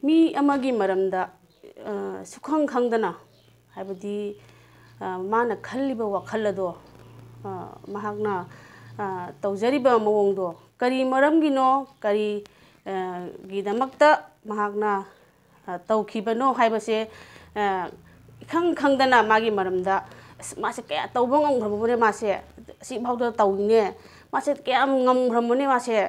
mi amagi maramda sukhang khangdana habdi mana khalliba wa khallado mahagna tawjariba mawongdo kari maramgino kari gidamakta mahagna tawkhibano haibase khang khangdana magi maramda mase kya tawbong ngam bune mase si bhawdo tawine mase kya ngam bune mase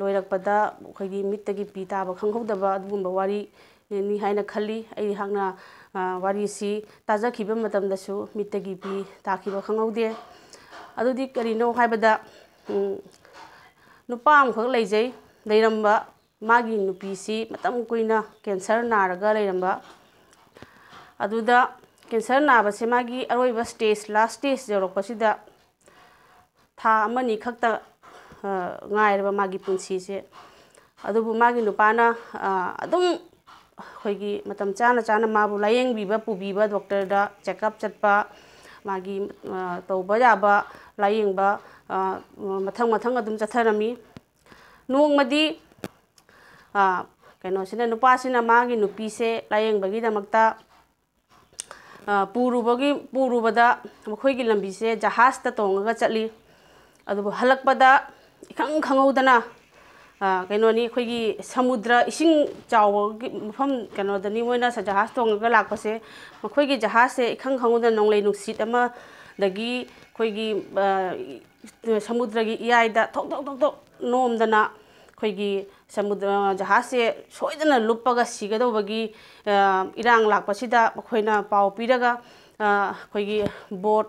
ꯂꯣꯏꯔꯛꯄꯗ ꯑꯩꯈꯣꯏꯒꯤ ꯃꯤꯠꯇꯒꯤ ꯄꯤ ꯇꯥꯕ ꯈꯪꯍꯧꯗꯕ ꯑꯗꯨꯒꯨꯝꯕ ꯋꯥꯔꯤꯅꯤ ꯍꯥꯏꯅ ꯈꯜꯂꯤ ꯑꯩꯍꯥꯛꯅ ꯋꯥꯔꯤꯁꯤ ꯇꯥꯖꯈꯤꯕ ꯃꯇꯝꯗꯁꯨ ꯃꯤꯠꯇꯒꯤ ꯄꯤ ꯇꯥꯈꯤꯕ ꯈꯪꯍꯧꯗꯦ ꯑꯗꯨꯗꯤ ꯀꯔꯤꯅꯣ ꯍꯥꯏꯕꯗ ꯅꯨꯄꯥ ꯑꯃꯈꯛ ꯂꯩꯖꯩ ꯂꯩꯔꯝꯕ ꯃꯥꯒꯤ ꯅꯨꯄꯤꯁꯤ ꯃꯇꯝ ꯀꯨꯏꯅ ꯀꯦꯟꯁꯔ ꯅꯥꯔꯒ ꯂꯩꯔꯝꯕ ꯑꯗꯨꯗ ꯀꯦꯟꯁꯔ ꯅꯥꯕꯁꯦ ꯃꯥꯒꯤ ꯑꯔꯣꯏꯕ ꯁ꯭ꯇꯦꯖ ꯂꯥꯁ ꯁ꯭ꯇꯦꯖ ꯌꯧꯔꯛꯄꯁꯤꯗ ꯊꯥ ꯑꯃꯅꯤ ꯈꯛꯇ ꯉꯥꯏꯔꯕ ꯃꯥꯒꯤ ꯄꯨꯟꯁꯤꯁꯦ ꯑꯗꯨꯕꯨ ꯃꯥꯒꯤ ꯅꯨꯄꯥꯅ ꯑꯗꯨꯝ ꯑꯩꯈꯣꯏꯒꯤ ꯃꯇꯝ ꯆꯥꯅ ꯆꯥꯅ ꯃꯥꯕꯨ ꯂꯥꯏꯌꯦꯡꯕꯤꯕ ꯄꯨꯕꯤꯕ ꯗꯣꯛꯇꯔꯗ ꯆꯦꯛꯑꯞ ꯆꯠꯄ ꯃꯥꯒꯤ ꯇꯧꯕ ꯌꯥꯕ ꯂꯥꯏꯌꯦꯡꯕ ꯃꯊꯪ ꯃꯊꯪ ꯑꯗꯨꯝ ꯆꯠꯊꯔꯝꯃꯤ ꯅꯣꯡꯃꯗꯤ ꯀꯩꯅꯣꯁꯤꯅ ꯅꯨꯄꯥꯁꯤꯅ ꯃꯥꯒꯤ ꯅꯨꯄꯤꯁꯦ ꯂꯥꯏꯌꯦꯡꯕꯒꯤꯗꯃꯛꯇ ꯄꯨꯔꯨꯕꯒꯤ ꯄꯨꯔꯨꯕꯗ ꯃꯈꯣꯏꯒꯤ ꯂꯝꯕꯤꯁꯦ ꯖꯍꯥꯖꯇ ꯇꯣꯡꯉꯒ ꯆꯠꯂꯤ ꯑꯗꯨꯕꯨ ꯍꯜꯂꯛꯄꯗ k k a a n n o g g इखंग खंगौदना k न i न ी अखोगी समुद्र a स िं ग च ा a n o मफम क न n द न ी म ो इ a ा जहाज तोंगगा लाकपसे मखोगी जहाज स a इखंग a ं ग ौ द न ा नोंगले नुसीत अ g ा दगी अ a ो ग ी स म gi ् र ग ी d य ा इ द ा थोक थोक थ ो n थोक न ो म द न i अखोगी समुद्र जहाज i े सोइदना लुपगा सिगदोबगी इरांग लाकपसिदा मखोइना प a व पिरगा अखोगी बोट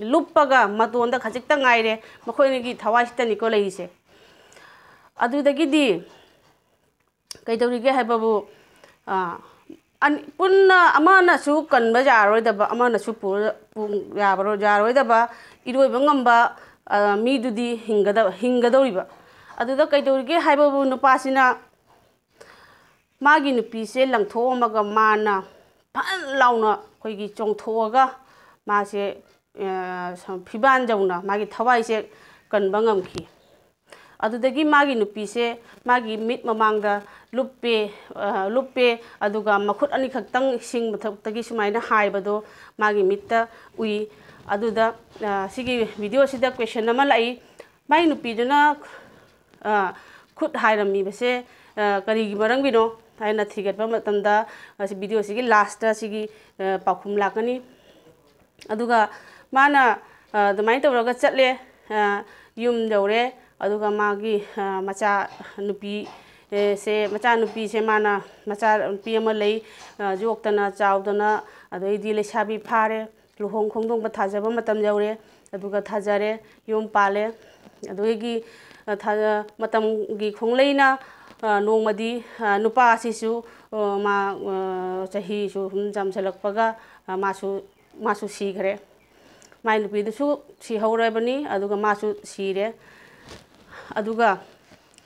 ꯂꯨꯞꯄꯒ ꯃꯇꯣꯟꯗ ꯈꯖꯤꯛꯇ ꯉꯥꯏꯔꯦ ꯃꯈꯣꯏꯒꯤ ꯊꯋꯥꯏꯁꯤꯗꯅꯤꯀꯣ ꯂꯩꯔꯤꯁꯦ ꯑꯗꯨꯗꯒꯤꯗꯤ ꯀꯩꯗꯧꯔꯤꯒꯦ ꯍꯥꯏꯕꯕꯨ ꯄꯨꯟꯅ ꯑꯃꯅꯁꯨ ꯀꯟꯕ ꯌꯥꯔꯣꯏꯗꯕ ꯑꯃꯅꯁꯨ ꯌꯥꯔꯣꯏꯗꯕ ꯏꯔꯣꯏꯕ ꯉꯝꯕ ꯃꯤꯗꯨꯗꯤ ꯍꯤꯡꯒꯗꯧꯔꯤꯕ ꯑꯗꯨꯗ ꯀꯩꯗꯧꯔꯤꯒꯦ ꯍꯥꯏꯕꯕꯨ ꯅꯨꯄꯥꯁꯤꯅ ꯃꯥꯒꯤ ꯅꯨꯄꯤꯁꯦ ꯂꯪꯊꯣꯛꯑꯝꯃꯒ ꯃꯥꯅ ꯐꯟ ꯂꯥꯎꯅ ꯑꯩꯈꯣꯏꯒꯤ ꯆꯣꯡꯊꯣꯛꯑꯒ ꯃꯥꯁꯦ ꯐꯤꯕꯥꯟꯗꯧꯅ ꯃꯥꯒꯤ ꯊꯋꯥꯏꯁꯦ ꯀꯟꯕ ꯉꯝꯈꯤ ꯑꯗꯨꯗꯒꯤ ꯃꯥꯒꯤ ꯅꯨꯄꯤꯁꯦ ꯃꯥꯒꯤ ꯃꯤꯠ ꯃꯃꯥꯡꯗ ꯂꯨꯞꯄꯦ ꯂꯨꯞꯄꯦ ꯑꯗꯨꯒ ꯃꯈꯨꯠ ꯑꯅꯤꯈꯛꯇꯪ ꯁꯤꯡ ꯃꯊꯛꯇꯒꯤ ꯁꯨꯃꯥꯏꯅ ꯍꯥꯏꯕꯗꯣ ꯃꯥꯒꯤ ꯃꯤꯠꯇ ꯎꯏ ꯑꯗꯨꯗ ꯁꯤꯒꯤ ꯚꯤꯗꯤꯑꯣꯁꯤꯗ ꯀ꯭ꯋꯦꯁꯟ ꯑꯃ ꯂꯥꯛꯏ ꯃꯥꯒꯤ ꯅꯨꯄꯤꯗꯨꯅ ꯈꯨꯠ ꯍꯥꯏꯔꯝꯃꯤꯕꯁꯦ ꯀꯔꯤꯒꯤ ꯃꯔꯝꯒꯤꯅꯣ ꯍꯥꯏꯅ ꯊꯤꯒꯠꯄ ꯃꯇꯝꯗ ꯚꯤꯗꯤꯑꯣꯁꯤꯒꯤ ꯂꯥꯁꯇ ꯁꯤꯒꯤ ꯄꯥꯎꯈꯨꯝ ꯂꯥꯛꯀꯅꯤ ꯑꯗꯨꯒ ꯃꯥꯅ ꯑꯗꯨꯃꯥꯏꯅ ꯇꯧꯔꯒ ꯆꯠꯂꯦ ꯌꯨꯝ ꯌꯧꯔꯦ ꯑꯗꯨꯒ ꯃꯥꯒꯤ ꯃꯆꯥ ꯅꯨꯄꯤ ꯁꯦ ꯃꯆꯥꯅꯨꯄꯤꯁꯦ ꯃꯥꯅ ꯃꯆꯥꯅꯨꯄꯤ ꯑꯃ ꯂꯩ ꯌꯣꯛꯇꯅ ꯆꯥꯎꯗꯅ ꯑꯗꯩꯗꯤ ꯂꯩꯁꯥꯕꯤ ꯐꯥꯔꯦ ꯂꯨꯍꯣꯡ ꯈꯣꯡꯗꯣꯡꯕ ꯊꯥꯖꯕ ꯃꯇꯝ ꯌꯧꯔꯦ ꯑꯗꯨꯒ ꯊꯥꯖꯔꯦ ꯌꯨꯝ ꯄꯥꯜꯂꯦ ꯑꯗꯨꯒꯤ ꯃꯇꯝꯒꯤ ꯈꯣꯡꯂꯩꯅ ꯅꯣꯡꯃꯗꯤ ꯅꯨꯄꯥ ꯑꯁꯤꯁꯨ ꯃꯥ ꯆꯍꯤꯁꯨ ꯁꯨꯝ ꯌꯥꯝꯁꯜꯂꯛꯄꯒ ꯃꯥꯁꯨ masu sigre mai lupi du su si haure bani aduga masu sire aduga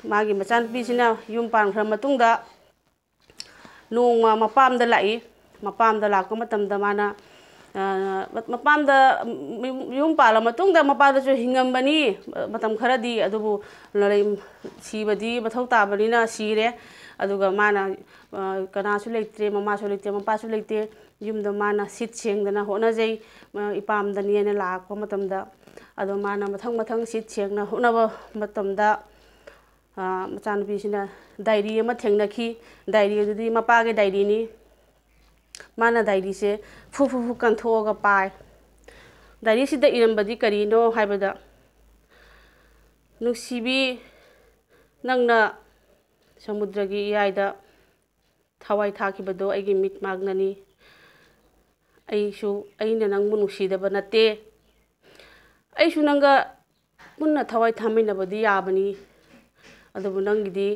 magi macan pi sina yum pan kham matung da nung ma mapam da lai mapam da la ko matam da mana mapam da yum pa la matung da mapa da su hingam bani matam kara di bu lalai si badi mathau ta bani na re ꯑꯗꯨꯒ ꯃꯥꯅ ꯀꯅꯥꯁꯨ ꯂꯩꯇ꯭ꯔꯦ ꯃꯃꯥꯁꯨ ꯂꯩꯇꯦ ꯃꯄꯥꯁꯨ ꯂꯩꯇꯦ ꯌꯨꯝꯗ ꯃꯥꯅ ꯁꯤꯠ ꯁꯦꯡꯗꯅ ꯍꯣꯠꯅꯖꯩ ꯏꯄꯥꯝꯗꯅꯦꯅ ꯂꯥꯛꯄ ꯃꯇꯝꯗ ꯑꯗꯣ ꯃꯥꯅ ꯃꯊꯪ ꯃꯊꯪ ꯁꯤꯠ ꯁꯦꯡꯅ ꯍꯣꯠꯅꯕ ꯃꯇꯝꯗ ꯃꯆꯥꯅꯨꯄꯤꯁꯤꯅ ꯗꯥꯏꯔꯤ ꯑꯃ ꯊꯦꯡꯅꯈꯤ ꯗꯥꯏꯔꯤ ꯑꯗꯨꯗꯤ ꯃꯄꯥꯒꯤ ꯗꯥꯏꯔꯤꯅꯤ ꯃꯥꯅ ꯗꯥꯏꯔꯤꯁꯦ ꯐꯨ ꯐꯨ ꯐꯨ ꯀꯟꯊꯣꯛꯑꯒ ꯄꯥꯏ ꯗꯥꯏꯔꯤꯁꯤꯗ ꯏꯔꯝꯕꯗꯤ ꯀꯔꯤꯅꯣ ꯍꯥꯏꯕꯗ ꯅꯨꯡꯁꯤꯕꯤ ꯅꯪꯅ ꯁꯃꯨꯗ꯭ꯔꯒꯤ ꯏꯌꯥꯏꯗ ꯊꯋꯥꯏ ꯊꯥꯈꯤꯕꯗꯣ ꯑꯩꯒꯤ ꯃꯤꯠ ꯃꯥꯡꯅꯅꯤ ꯑꯩꯁꯨ ꯑꯩꯅ ꯅꯪꯕꯨ ꯅꯨꯡꯁꯤꯗꯕ ꯅꯠꯇꯦ ꯑꯩꯁꯨ ꯅꯪꯒ ꯄꯨꯟꯅ ꯊꯋꯥꯏ ꯊꯥꯃꯤꯟꯅꯕꯗꯤ ꯌꯥꯕꯅꯤ ꯑꯗꯨꯕꯨ ꯅꯪꯒꯤꯗꯤ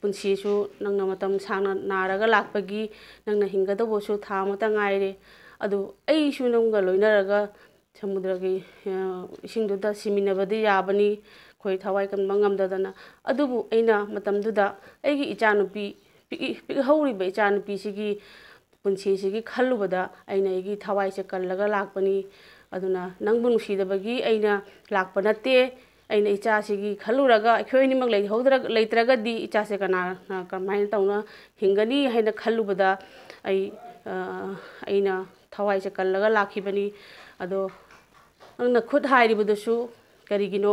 ꯄꯨꯟꯁꯤꯁꯨ ꯅꯪꯅ ꯃꯇꯝ ꯁꯥꯡꯅ ꯅꯥꯔꯒ ꯂꯥꯛꯄꯒꯤ ꯅꯪꯅ ꯍꯤꯡꯒꯗꯧꯕꯁꯨ ꯊꯥ ꯑꯃꯇ ꯉꯥꯏꯔꯦ ꯑꯗꯨ ꯑꯩꯁꯨ ꯅꯪꯒ ꯂꯣꯏꯅꯔꯒ ꯁꯃꯨꯗ꯭ꯔꯒꯤ ꯏꯁꯤꯡꯗꯨꯗ ꯁꯤꯃꯤꯟꯅꯕꯗꯤ ꯌꯥꯕꯅꯤ ꯑꯩꯈꯣꯏ ꯊꯋꯥꯏ ꯀꯟꯕ ꯉꯝꯗꯗꯅ ꯑꯗꯨꯕꯨ ꯑꯩꯅ ꯃꯇꯝꯗꯨꯗ ꯑꯩꯒꯤ ꯏꯆꯥꯅꯨꯄꯤ ꯄꯤꯛꯏ ꯄꯤꯛꯍꯧꯔꯤꯕ ꯏꯆꯥꯅꯨꯄꯤꯁꯤꯒꯤ ꯄꯨꯟꯁꯤꯁꯤꯒꯤ ꯈꯜꯂꯨꯕꯗ ꯑꯩꯅ ꯑꯩꯒꯤ ꯊꯋꯥꯏꯁꯦ ꯀꯜꯂꯒ ꯂꯥꯛꯄꯅꯤ ꯑꯗꯨꯅ ꯅꯪꯕꯨ ꯅꯨꯡꯁꯤꯗꯕꯒꯤ ꯑꯩꯅ ꯂꯥꯛꯄ ꯅꯠꯇꯦ ꯑꯩꯅ ꯏꯆꯥꯁꯤꯒꯤ ꯈꯜꯂꯨꯔꯒ ꯑꯩꯈꯣꯏ ꯑꯅꯤꯃꯛ ꯂꯩꯍꯧꯗ꯭ꯔꯒ ꯂꯩꯇ꯭ꯔꯒꯗꯤ ꯏꯆꯥꯁꯦ ꯀꯅꯥꯅ ꯀꯃꯥꯏꯅ ꯇꯧꯅ ꯍꯤꯡꯒꯅꯤ ꯍꯥꯏꯅ ꯈꯜꯂꯨꯕꯗ ꯑꯩ ꯑꯩꯅ ꯊꯋꯥꯏꯁꯦ ꯀꯜꯂꯒ ꯂꯥꯛꯈꯤꯕꯅꯤ ꯑꯗꯣ ꯅꯪꯅ ꯈꯨꯠ ꯍꯥꯏꯔꯤꯕꯗꯨꯁꯨ ꯀꯔꯤꯒꯤꯅꯣ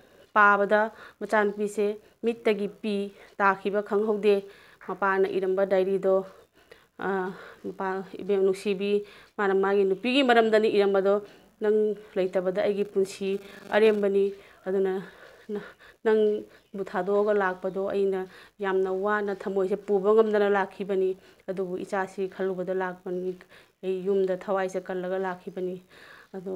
ꯄꯥꯕꯗ ꯃꯆꯥꯅꯨꯄꯤꯁꯦ ꯃꯤꯠꯇꯒꯤ ꯄꯤ ꯇꯥꯈꯤꯕ ꯈꯪꯍꯧꯗꯦ ꯃꯄꯥꯅ ꯏꯔꯝꯕ ꯗꯥꯏꯔꯤꯗꯣ ꯃꯄꯥ ꯏꯕꯦꯝ ꯅꯨꯡꯁꯤꯕꯤ ꯃꯥꯅ ꯃꯥꯒꯤ ꯅꯨꯄꯤꯒꯤ ꯃꯔꯝꯗꯅꯤ ꯏꯔꯝꯕꯗꯣ ꯅꯪ ꯂꯩꯇꯕꯗ ꯑꯩꯒꯤ ꯄꯨꯟꯁꯤ ꯑꯔꯦꯝꯕꯅꯤ ꯑꯗꯨꯅ ꯅꯪꯕꯨ ꯊꯥꯗꯣꯛꯑꯒ ꯂꯥꯛꯄꯗꯣ ꯑꯩꯅ ꯌꯥꯝꯅ ꯋꯥꯅ ꯊꯃꯣꯏꯁꯦ ꯄꯨꯕ ꯉꯝꯗꯅ ꯂꯥꯛꯈꯤꯕꯅꯤ ꯑꯗꯨꯕꯨ ꯏꯆꯥꯁꯤ ꯈꯜꯂꯨꯕꯗ ꯂꯥꯛꯄꯅꯤ ꯑꯩ ꯌꯨꯝꯗ ꯊꯋꯥꯏꯁꯦ ꯀꯜꯂꯒ ꯂꯥꯛꯈꯤꯕꯅꯤ ꯑꯗꯣ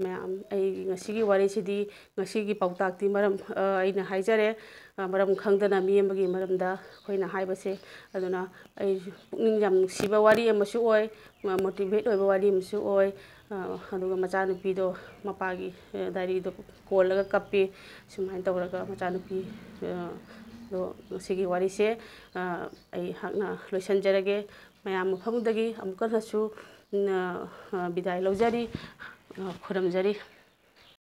ꯃꯌꯥꯝ ꯑꯩ ꯉꯁꯤꯒꯤ ꯋꯥꯔꯤꯁꯤꯗꯤ ꯉꯁꯤꯒꯤ ꯄꯥꯎꯇꯥꯛꯇꯤ ꯃꯔꯝ ꯑꯩꯅ ꯍꯥꯏꯖꯔꯦ ꯃꯔꯝ ꯈꯪꯗꯅ ꯃꯤ ꯑꯃꯒꯤ ꯃꯔꯝꯗ ꯑꯩꯈꯣꯏꯅ ꯍꯥꯏꯕꯁꯦ ꯑꯗꯨꯅ ꯑꯩ ꯄꯨꯛꯅꯤꯡ ꯌꯥꯝ ꯅꯨꯡꯁꯤꯕ ꯋꯥꯔꯤ ꯑꯃꯁꯨ ꯑꯣꯏ ꯃꯣꯇꯤꯚꯦꯠ ꯑꯣꯏꯕ ꯋꯥꯔꯤ ꯑꯃꯁꯨ ꯑꯣꯏ ꯑꯗꯨꯒ ꯃꯆꯥꯅꯨꯄꯤꯗꯣ ꯃꯄꯥꯒꯤ ꯗꯥꯏꯔꯤꯗꯣ ꯀꯣꯜꯂꯒ ꯀꯞꯄꯤ ꯁꯨꯃꯥꯏꯅ ꯇꯧꯔꯒ ꯃꯆꯥꯅꯨꯄꯤ ꯑꯗꯣ ꯉꯁꯤꯒꯤ ꯋꯥꯔꯤꯁꯦ ꯑꯩꯍꯥꯛꯅ ꯂꯣꯏꯁꯤꯟꯖꯔꯒꯦ ꯃꯌꯥꯝ ꯃꯐꯝꯗꯒꯤ ꯑꯃꯨꯛꯀ ꯍꯟꯅꯁꯨ ꯕꯤꯗꯥꯏ ꯂꯧꯖꯔꯤ खुरमजरी